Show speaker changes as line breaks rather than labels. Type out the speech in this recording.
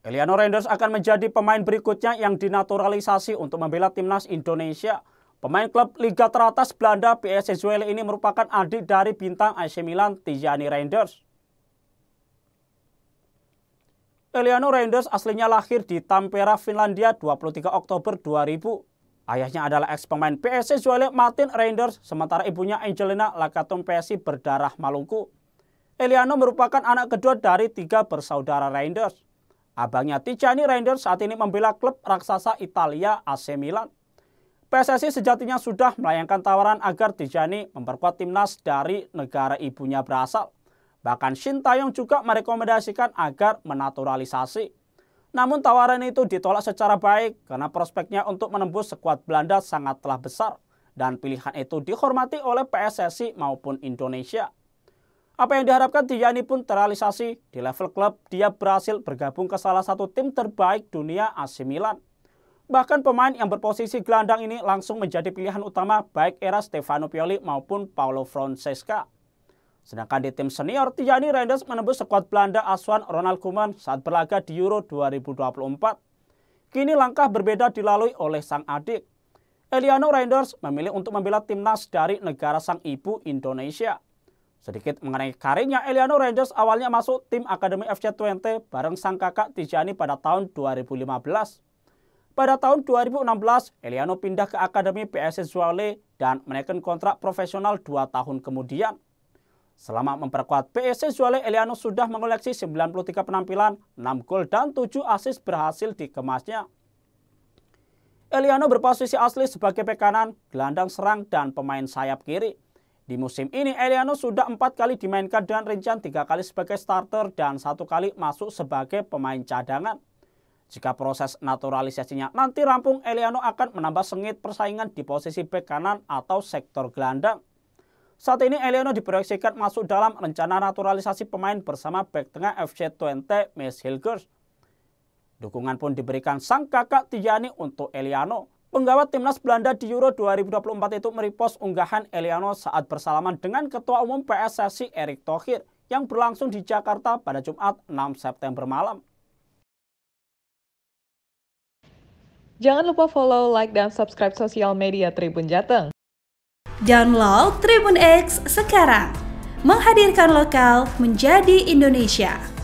Eliano Renders akan menjadi pemain berikutnya yang dinaturalisasi untuk membela timnas Indonesia. Pemain klub Liga teratas Belanda PSG Zwolle ini merupakan adik dari bintang AC Milan Tijani Renders. Eliano Renders aslinya lahir di Tampere, Finlandia 23 Oktober 2000. Ayahnya adalah ex pemain PSG Zwolle Martin Renders, sementara ibunya Angelina Lakatum PSI berdarah Maluku. Eliano merupakan anak kedua dari tiga bersaudara Renders. Abangnya Tijani Reinders saat ini membela klub raksasa Italia AC Milan. PSSI sejatinya sudah melayangkan tawaran agar Tijani memperkuat timnas dari negara ibunya berasal. Bahkan Shin Taeyong juga merekomendasikan agar menaturalisasi. Namun tawaran itu ditolak secara baik karena prospeknya untuk menembus skuad Belanda sangatlah besar dan pilihan itu dihormati oleh PSSI maupun Indonesia. Apa yang diharapkan Diani pun terrealisasi. Di level klub, dia berhasil bergabung ke salah satu tim terbaik dunia AC Milan. Bahkan pemain yang berposisi gelandang ini langsung menjadi pilihan utama baik era Stefano Pioli maupun Paolo Francesca. Sedangkan di tim senior, Tijani Reinders menembus skuad Belanda Aswan Ronald Koeman saat berlaga di Euro 2024. Kini langkah berbeda dilalui oleh sang adik. Eliano Reinders memilih untuk membela timnas dari negara sang ibu Indonesia. Sedikit mengenai karirnya Eliano Rangers awalnya masuk tim Akademi FC20 bareng sang kakak Tijani pada tahun 2015. Pada tahun 2016, Eliano pindah ke Akademi PSS Zwolle dan menaikkan kontrak profesional 2 tahun kemudian. Selama memperkuat PSC Zwolle, Eliano sudah mengoleksi 93 penampilan, 6 gol dan 7 asis berhasil dikemasnya. Eliano berposisi asli sebagai pekanan, gelandang serang dan pemain sayap kiri. Di musim ini, Eliano sudah empat kali dimainkan dengan rencan tiga kali sebagai starter dan satu kali masuk sebagai pemain cadangan. Jika proses naturalisasinya nanti rampung, Eliano akan menambah sengit persaingan di posisi bek kanan atau sektor gelandang. Saat ini Eliano diproyeksikan masuk dalam rencana naturalisasi pemain bersama bek tengah FC Twente, Miss Hilgers. Dukungan pun diberikan sang kakak Tijani untuk Eliano. Penggawa timnas Belanda di Euro 2024 itu meripos unggahan Eliano saat bersalaman dengan Ketua Umum PSSI Erick Thohir yang berlangsung di Jakarta pada Jumat 6 September malam. Jangan lupa follow, like, dan subscribe sosial media Tribun Jateng. Download Tribun X sekarang. Menghadirkan lokal menjadi Indonesia.